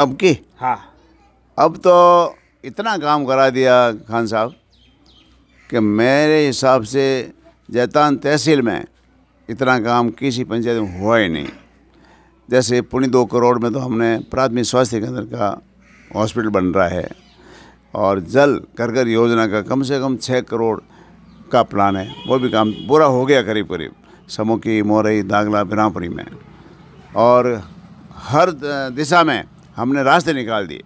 अब की हाँ अब तो इतना काम करा दिया खान साहब कि मेरे हिसाब से जैतान तहसील में इतना काम किसी पंचायत में हुआ ही नहीं जैसे पुणे दो करोड़ में तो हमने प्राथमिक स्वास्थ्य केंद्र का हॉस्पिटल बन रहा है और जल कर घर योजना का कम से कम छः करोड़ का प्लान है वो भी काम पूरा हो गया करीब करीब समोकी मोरई दागला बिनापुरी में और हर दिशा में हमने रास्ते निकाल दिए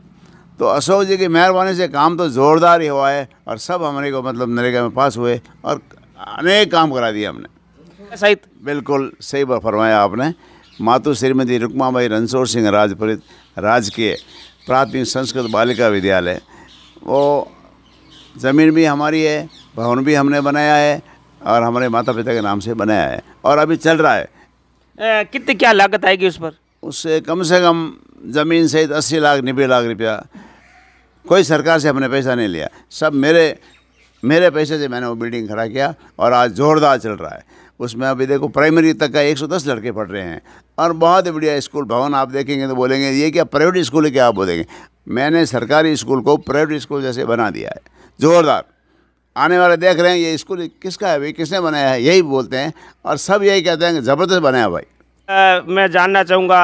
तो अशोक जी की मेहरबानी से काम तो ज़ोरदार ही हुआ है और सब हमारे को मतलब नरेगा में पास हुए और अनेक काम करा दिए हमने सही बिल्कुल सही बार फरमाया आपने मातु श्रीमती रुकमा भाई रनसोर सिंह राजपुरित राजकीय प्राथमिक संस्कृत बालिका विद्यालय वो ज़मीन भी हमारी है भवन भी हमने बनाया है और हमारे माता पिता के नाम से बनाया है और अभी चल रहा है कितनी क्या लागत आएगी उस पर उससे कम से कम ज़मीन सहित अस्सी लाख नब्बे लाख रुपया कोई सरकार से हमने पैसा नहीं लिया सब मेरे मेरे पैसे से मैंने वो बिल्डिंग खड़ा किया और आज ज़ोरदार चल रहा है उसमें अभी देखो प्राइमरी तक का 110 लड़के पढ़ रहे हैं और बहुत बढ़िया स्कूल भवन आप देखेंगे तो बोलेंगे ये क्या प्राइवेट स्कूल है क्या आप बोलेंगे मैंने सरकारी स्कूल को प्राइवेट स्कूल जैसे बना दिया है ज़ोरदार आने वाले देख रहे हैं ये स्कूल किसका है भाई किसने बनाया है यही बोलते हैं और सब यही कहते हैं कि ज़बरदस्त बनाया भाई आ, मैं जानना चाहूँगा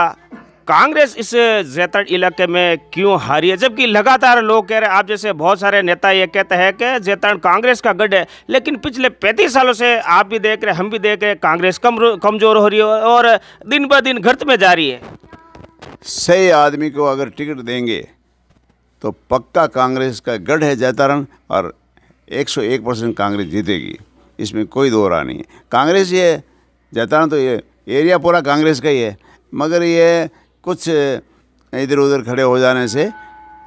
कांग्रेस इस जैतड़ इलाके में क्यों हारी है जबकि लगातार लोग कह रहे हैं आप जैसे बहुत सारे नेता ये कहते हैं कि जैतड़ कांग्रेस का गढ़ है लेकिन पिछले पैंतीस सालों से आप भी देख रहे हैं हम भी देख रहे हैं कांग्रेस कम कमज़ोर हो रही है और दिन ब दिन घट में जा रही है सही आदमी को अगर टिकट देंगे तो पक्का कांग्रेस का गढ़ है जैतारण और एक परसेंट कांग्रेस जीतेगी इसमें कोई दो नहीं है कांग्रेस ये जैतारण तो ये एरिया पूरा कांग्रेस का ही है मगर ये कुछ इधर उधर खड़े हो जाने से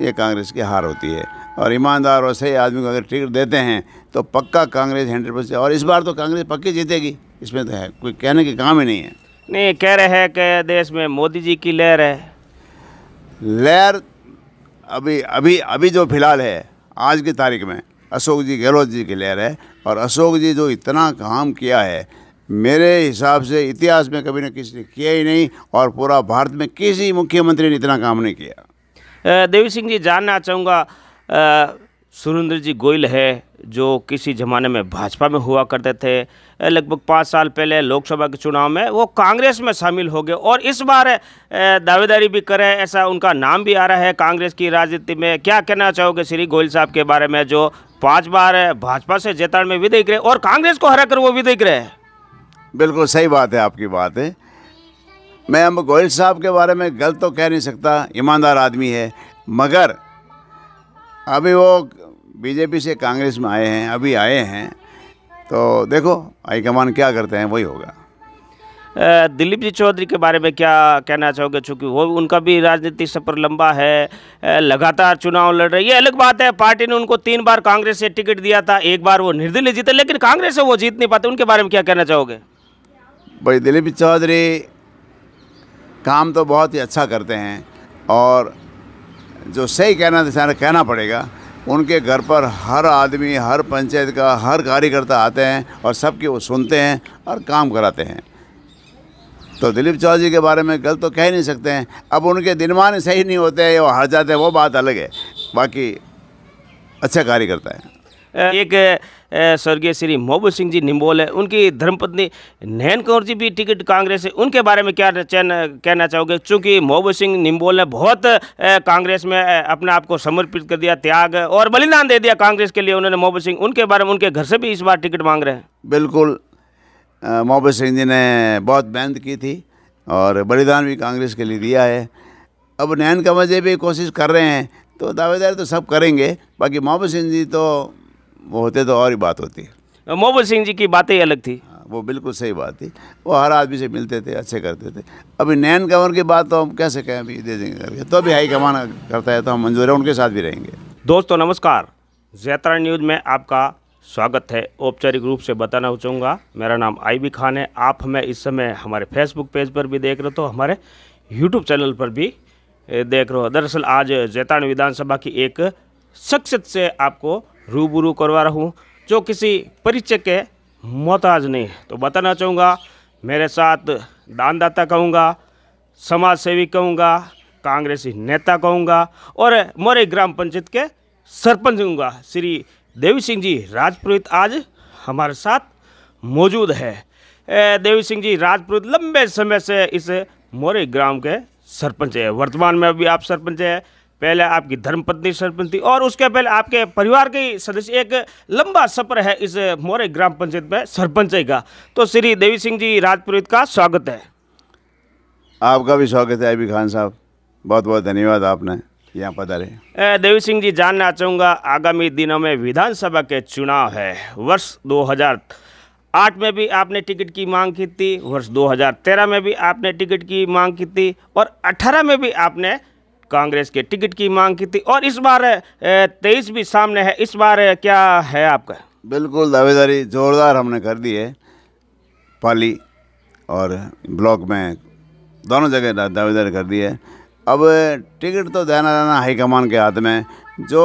ये कांग्रेस की हार होती है और ईमानदार और सही आदमी को अगर टिकट देते हैं तो पक्का कांग्रेस हंड्रेड परसेंट और इस बार तो कांग्रेस पक्की जीतेगी इसमें तो है कोई कहने के काम ही नहीं है नहीं कह रहे हैं कि देश में मोदी जी की लहर है लहर अभी अभी अभी जो फिलहाल है आज की तारीख में अशोक जी गहलोत जी की लहर है और अशोक जी जो इतना काम किया है मेरे हिसाब से इतिहास में कभी ना किसी ने किया ही नहीं और पूरा भारत में किसी मुख्यमंत्री ने इतना काम नहीं किया देवी सिंह जी जानना चाहूँगा सुरेंद्र जी गोयल है जो किसी ज़माने में भाजपा में हुआ करते थे लगभग पाँच साल पहले लोकसभा के चुनाव में वो कांग्रेस में शामिल हो गए और इस बार दावेदारी भी करे ऐसा उनका नाम भी आ रहा है कांग्रेस की राजनीति में क्या कहना चाहोगे श्री गोयल साहब के बारे में जो पांच बार भाजपा से जेताड़ में विदय रहे और कांग्रेस को हरा कर वो विदयी रहे बिल्कुल सही बात है आपकी बात है मैं अब गोयल साहब के बारे में गलत तो कह नहीं सकता ईमानदार आदमी है मगर अभी वो बीजेपी से कांग्रेस में आए हैं अभी आए हैं तो देखो हाईकमान क्या करते हैं वही होगा दिलीप जी चौधरी के बारे में क्या कहना चाहोगे चूँकि वो उनका भी राजनीतिक सफर लंबा है लगातार चुनाव लड़ रही है अलग बात है पार्टी ने उनको तीन बार कांग्रेस से टिकट दिया था एक बार वो निर्दलीय जीते लेकिन कांग्रेस से वो जीत नहीं पाते उनके बारे में क्या कहना चाहोगे भाई दिलीप चौधरी काम तो बहुत ही अच्छा करते हैं और जो सही कहना था कहना पड़ेगा उनके घर पर हर आदमी हर पंचायत का हर कार्यकर्ता आते हैं और सबकी वो सुनते हैं और काम कराते हैं तो दिलीप चौधरी के बारे में गलत तो कह नहीं सकते हैं अब उनके दिनमान सही नहीं होते हैं वो हार जाते हैं वो बात अलग है बाकी अच्छा कार्य करता है एक स्वर्गीय श्री मोबू सिंह जी निम्बोल है उनकी धर्मपत्नी नैन कौर जी भी टिकट कांग्रेस है उनके बारे में क्या कहना चाहोगे चूँकि मोबू सिंह निम्बोल ने बहुत कांग्रेस में अपने आप को समर्पित कर दिया त्याग और बलिदान दे दिया कांग्रेस के लिए उन्होंने मोबू सिंह उनके बारे में उनके घर से भी इस बार टिकट मांग रहे हैं बिल्कुल मोहब्बत सिंह जी ने बहुत मेहनत की थी और बलिदान भी कांग्रेस के लिए दिया है अब नैन कंवर जी भी कोशिश कर रहे हैं तो दावेदारी तो सब करेंगे बाकी मोहब्बत सिंह जी तो वो होते तो और ही बात होती मोहम्मद सिंह जी की बातें ही अलग थी हाँ, वो बिल्कुल सही बात थी वो हर आदमी से मिलते थे अच्छे करते थे अभी नैन कंवर की बात तो हम कैसे कहें अभी दे देंगे करके तो अभी हाई कमान करता है तो हम मंजूर है उनके साथ भी रहेंगे दोस्तों नमस्कार जैतरा न्यूज़ में आपका स्वागत है औपचारिक रूप से बताना चाहूँगा मेरा नाम आई बी खान है आप हमें इस समय हमारे फेसबुक पेज पर भी देख रहे हो तो हमारे यूट्यूब चैनल पर भी देख रहे हो दरअसल आज जैतान विधानसभा की एक शख्सियत से आपको रूबरू करवा रहा हूँ जो किसी परिचय के मोहताज नहीं है तो बताना चाहूँगा मेरे साथ दानदाता कहूँगा समाज सेवी कहूँगा कांग्रेसी नेता कहूँगा और मोरे ग्राम पंचायत के सरपंच कहूँगा श्री देवी सिंह जी राजपुरोहित आज हमारे साथ मौजूद है देवी सिंह जी राजपुरोहित लंबे समय से इस मोरे ग्राम के सरपंच है वर्तमान में अभी आप सरपंच हैं पहले आपकी धर्मपत्नी सरपंच थी और उसके पहले आपके परिवार के सदस्य एक लंबा सफर है इस मोरे ग्राम पंचायत में सरपंच का तो श्री देवी सिंह जी राजपुरोहित का स्वागत है आपका भी स्वागत है आई खान साहब बहुत बहुत धन्यवाद आपने यहाँ पधारे देवी सिंह जी जानना चाहूँगा आगामी दिनों में विधानसभा के चुनाव है वर्ष 2008 में भी आपने टिकट की मांग की थी वर्ष 2013 में भी आपने टिकट की मांग की थी और 18 में भी आपने कांग्रेस के टिकट की मांग की थी और इस बार तेईस भी सामने है इस बार क्या है आपका बिल्कुल दावेदारी ज़ोरदार हमने कर दी है पाली और ब्लॉक में दोनों जगह दावेदारी कर दी है अब टिकट तो देना देना हाईकमान के हाथ में जो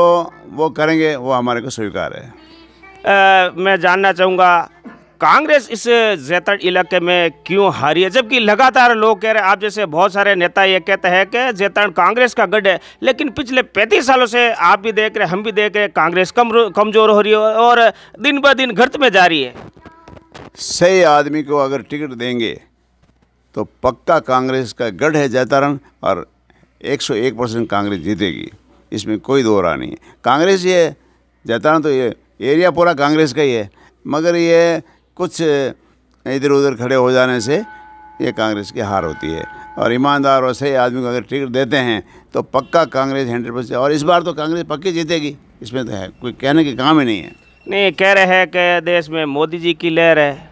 वो करेंगे वो हमारे को स्वीकार है आ, मैं जानना चाहूँगा कांग्रेस इस जैतड़ इलाके में क्यों हारी है जबकि लगातार लोग कह रहे हैं आप जैसे बहुत सारे नेता ये कहते हैं कि जैतड़ कांग्रेस का गढ़ है लेकिन पिछले पैंतीस सालों से आप भी देख रहे हम भी देख रहे हैं कांग्रेस कम कमज़ोर हो रही है और दिन ब दिन घट में जा रही है सही आदमी को अगर टिकट देंगे तो पक्का कांग्रेस का गढ़ है जैतारण और एक परसेंट कांग्रेस जीतेगी इसमें कोई दोहरा नहीं है कांग्रेस ये जैतारण तो ये एरिया पूरा कांग्रेस का ही है मगर ये कुछ इधर उधर खड़े हो जाने से ये कांग्रेस की हार होती है और ईमानदार और सही आदमी को अगर टिकट देते हैं तो पक्का कांग्रेस हंड्रेड परसेंट और इस बार तो कांग्रेस पक्की जीतेगी इसमें तो है कोई कहने के काम ही नहीं है नहीं कह रहे हैं कि देश में मोदी जी की लहर है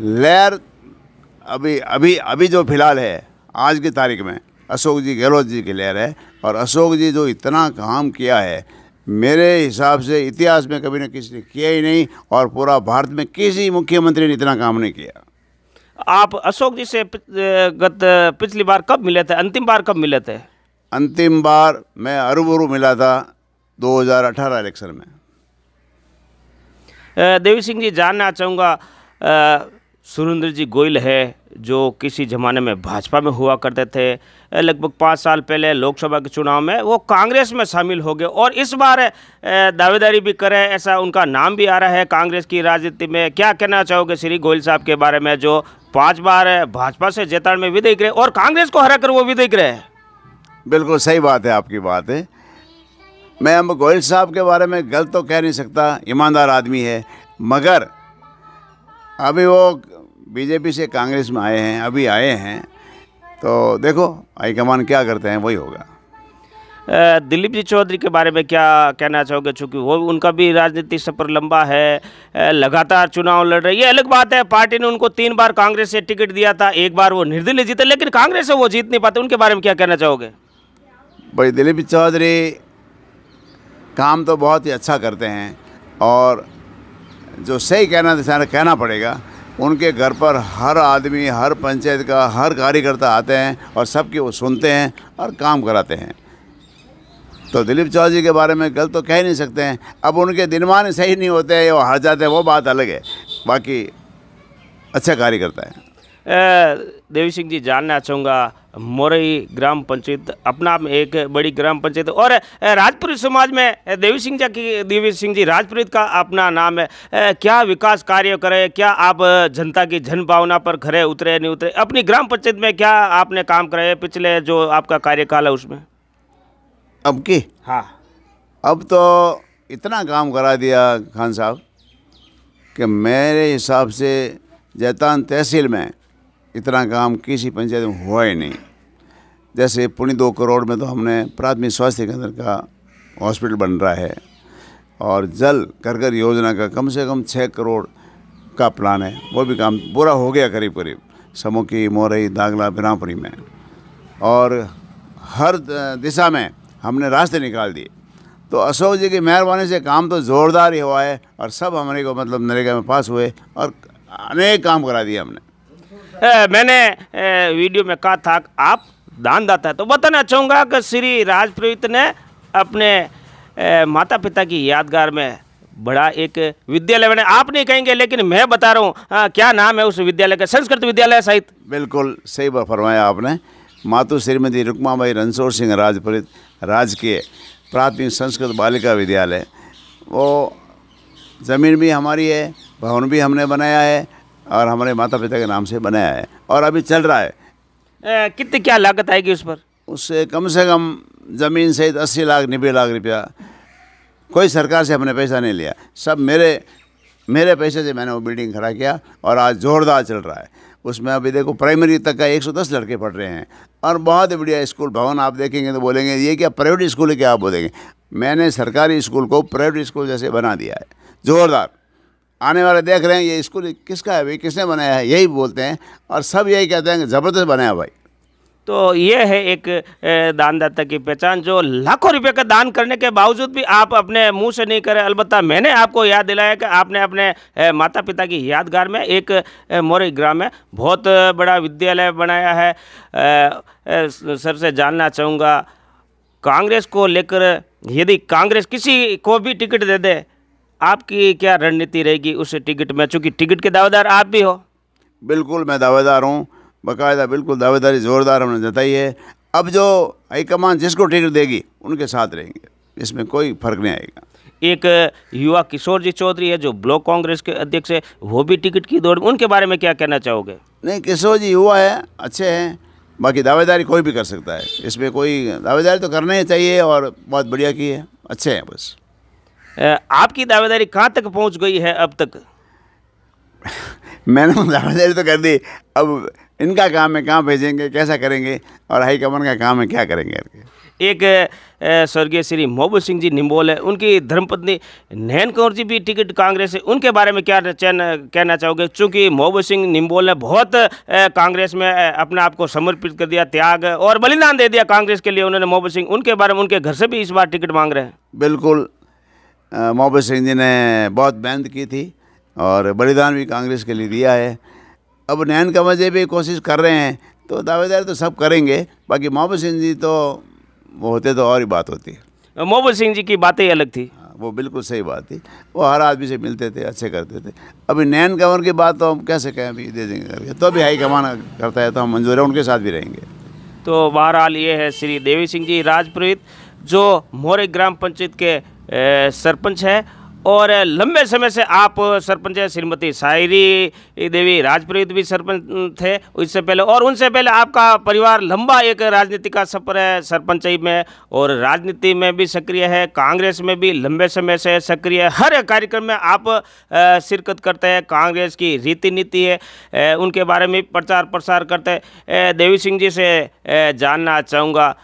लहर अभी अभी अभी जो फिलहाल है आज की तारीख में अशोक जी गहलोत जी की लहर है और अशोक जी जो इतना काम किया है मेरे हिसाब से इतिहास में कभी ना किसी ने किया ही नहीं और पूरा भारत में किसी मुख्यमंत्री ने इतना काम नहीं किया आप अशोक जी से गत पिछली बार कब मिले थे अंतिम बार कब मिले थे अंतिम बार मैं अरूबरू मिला था 2018 इलेक्शन में देवी सिंह जी जानना चाहूँगा सुरेंद्र जी गोयल है जो किसी ज़माने में भाजपा में हुआ करते थे लगभग पाँच साल पहले लोकसभा के चुनाव में वो कांग्रेस में शामिल हो गए और इस बार दावेदारी भी करें ऐसा उनका नाम भी आ रहा है कांग्रेस की राजनीति में क्या कहना चाहोगे श्री गोयल साहब के बारे में जो पाँच बार भाजपा से जेताड़ में विधेयक रहे और कांग्रेस को हरा कर वो विधेयक रहे बिल्कुल सही बात है आपकी बात है मैं अब गोयल साहब के बारे में गलत तो कह नहीं सकता ईमानदार आदमी है मगर अभी वो बीजेपी से कांग्रेस में आए हैं अभी आए हैं तो देखो हाईकमान क्या करते हैं वही होगा दिलीप जी चौधरी के बारे में क्या कहना चाहोगे चूँकि वो उनका भी राजनीतिक सफर लंबा है लगातार चुनाव लड़ रही है अलग बात है पार्टी ने उनको तीन बार कांग्रेस से टिकट दिया था एक बार वो निर्दलीय जीते लेकिन कांग्रेस से वो जीत नहीं पाते उनके बारे में क्या कहना चाहोगे भाई दिलीप चौधरी काम तो बहुत ही अच्छा करते हैं और जो सही कहना कहना पड़ेगा उनके घर पर हर आदमी हर पंचायत का हर कार्यकर्ता आते हैं और सबकी वो सुनते हैं और काम कराते हैं तो दिलीप चौधरी के बारे में गलत तो कह नहीं सकते हैं अब उनके दिनमान सही नहीं होते हैं वो हार जाते हैं वो बात अलग है बाकी अच्छा कार्य करता है देवी सिंह जी जानना चाहूँगा मोरई ग्राम पंचायत अपना आप में एक बड़ी ग्राम पंचायत और राजपुरी समाज में देवी सिंह जी की देवी सिंह जी राजपुरी का अपना नाम है क्या विकास कार्य करे क्या आप जनता की जन भावना पर खरे उतरे नहीं उतरे अपनी ग्राम पंचायत में क्या आपने काम कराए पिछले जो आपका कार्यकाल है उसमें अब की हाँ अब तो इतना काम करा दिया खान साहब कि मेरे हिसाब से जैतान तहसील में इतना काम किसी पंचायत में हुआ ही नहीं जैसे पुणे दो करोड़ में तो हमने प्राथमिक स्वास्थ्य केंद्र का हॉस्पिटल बन रहा है और जल कर कर योजना का कम से कम छः करोड़ का प्लान है वो भी काम पूरा हो गया करीब करीब समोकी मोरई दागला बिनापुरी में और हर दिशा में हमने रास्ते निकाल दिए तो अशोक जी की मेहरबानी से काम तो ज़ोरदार ही हुआ है और सब हमारे को मतलब नरेगा में पास हुए और अनेक काम करा दिए हमने मैंने वीडियो में कहा था आप दानदाता है तो बताना चाहूँगा कि श्री राज ने अपने माता पिता की यादगार में बड़ा एक विद्यालय बने आप नहीं कहेंगे लेकिन मैं बता रहा हूँ क्या नाम है उस विद्यालय का संस्कृत विद्यालय साहित्य बिल्कुल सही फरमाया आपने मातु श्रीमती रुकमाबाई रणसोर सिंह राजपुरित राजकीय प्राथमिक संस्कृत बालिका विद्यालय वो ज़मीन भी हमारी है भवन भी हमने बनाया है और हमारे माता पिता के नाम से बनाया है और अभी चल रहा है कितनी क्या लागत आएगी उस पर उससे कम से कम ज़मीन सहित अस्सी लाख नब्बे लाख रुपया कोई सरकार से हमने पैसा नहीं लिया सब मेरे मेरे पैसे से मैंने वो बिल्डिंग खड़ा किया और आज ज़ोरदार चल रहा है उसमें अभी देखो प्राइमरी तक का 110 लड़के पढ़ रहे हैं और बहुत बढ़िया स्कूल भवन आप देखेंगे तो बोलेंगे ये क्या प्राइवेट स्कूल है क्या आप बोलेंगे मैंने सरकारी स्कूल को प्राइवेट स्कूल जैसे बना दिया है ज़ोरदार आने वाले देख रहे हैं ये स्कूल किसका है भाई किसने बनाया है यही बोलते हैं और सब यही कहते हैं कि ज़बरदस्त बनाया भाई तो ये है एक दानदाता की पहचान जो लाखों रुपए का दान करने के बावजूद भी आप अपने मुंह से नहीं करें अलबत्त मैंने आपको याद दिलाया कि आपने अपने माता पिता की यादगार में एक मोरी ग्राम में बहुत बड़ा विद्यालय बनाया है सर से जानना चाहूँगा कांग्रेस को लेकर यदि कांग्रेस किसी को भी टिकट दे दे आपकी क्या रणनीति रहेगी उस टिकट में चूँकि टिकट के दावेदार आप भी हो बिल्कुल मैं दावेदार हूँ बाकायदा बिल्कुल दावेदारी ज़ोरदार हमने जताई है अब जो हाईकमान जिसको टिकट देगी उनके साथ रहेंगे इसमें कोई फर्क नहीं आएगा एक युवा किशोर जी चौधरी है जो ब्लॉक कांग्रेस के अध्यक्ष है वो भी टिकट की दौड़ उनके बारे में क्या कहना चाहोगे नहीं किशोर जी युवा है अच्छे हैं बाकी दावेदारी कोई भी कर सकता है इसमें कोई दावेदारी तो करना ही चाहिए और बहुत बढ़िया की है अच्छे हैं बस आपकी दावेदारी कहाँ तक पहुँच गई है अब तक मैंने दावेदारी तो कर दी अब इनका काम है कहाँ भेजेंगे कैसा करेंगे और हाईकमान का काम है क्या करेंगे एक स्वर्गीय श्री मोबू सिंह जी निम्बोल है उनकी धर्मपत्नी नैन कौर जी भी टिकट कांग्रेस है उनके बारे में क्या कहना चाहोगे क्योंकि मोबू सिंह निम्बोल ने बहुत कांग्रेस में अपने आप को समर्पित कर दिया त्याग और बलिदान दे दिया कांग्रेस के लिए उन्होंने मोबू सिंह उनके बारे में उनके घर से भी इस बार टिकट मांग रहे हैं बिल्कुल मोहब्बत सिंह जी ने बहुत मेहनत की थी और बलिदान भी कांग्रेस के लिए दिया है अब नैन कंवर भी कोशिश कर रहे हैं तो दावेदारी तो सब करेंगे बाकी मोहब्बत सिंह जी तो वो होते तो और ही बात होती है मोहब्बत सिंह जी की बातें अलग थी हाँ, वो बिल्कुल सही बात थी वो हर आदमी से मिलते थे अच्छे करते थे अभी नैन कंवर की बात तो हम कैसे कहें अभी दे देंगे करके तो अभी हाई कमान करता है तो हम मंजूर है उनके साथ भी रहेंगे तो बहरहाल ये है श्री देवी सिंह जी राजप्रीत जो मोरे ग्राम पंचायत के सरपंच हैं और लंबे समय से आप सरपंच श्रीमती सायरी देवी राजप्रीत भी सरपंच थे इससे पहले और उनसे पहले आपका परिवार लंबा एक राजनीति का सफर है सरपंच में और राजनीति में भी सक्रिय है कांग्रेस में भी लंबे समय से सक्रिय है हर कार्यक्रम में आप शिरकत करते हैं कांग्रेस की रीति नीति है उनके बारे में प्रचार प्रसार करते देवी सिंह जी से जानना चाहूँगा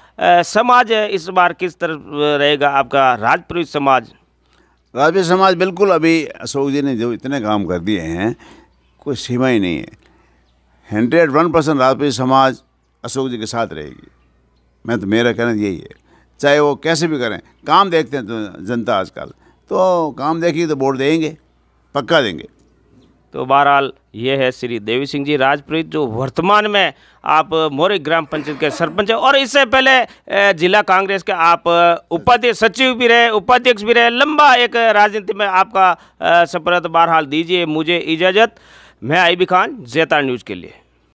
समाज इस बार किस तरफ रहेगा आपका राजपूत समाज राजपूत समाज बिल्कुल अभी अशोक जी ने जो इतने काम कर दिए हैं कोई सीमा ही नहीं है हंड्रेड वन परसेंट राजपी समाज अशोक जी के साथ रहेगी मैं तो मेरा कहना यही है चाहे वो कैसे भी करें काम देखते हैं तो जनता आजकल तो काम देखिए तो वोट देंगे पक्का देंगे तो बहरहाल ये है श्री देवी सिंह जी राजप्रीत जो वर्तमान में आप मोरे ग्राम पंचायत के सरपंच हैं और इससे पहले जिला कांग्रेस के आप उपाध्यक्ष सचिव भी रहे उपाध्यक्ष भी रहे लंबा एक राजनीति में आपका सफरत बहरहाल दीजिए मुझे इजाज़त मैं आईबी खान जैता न्यूज़ के लिए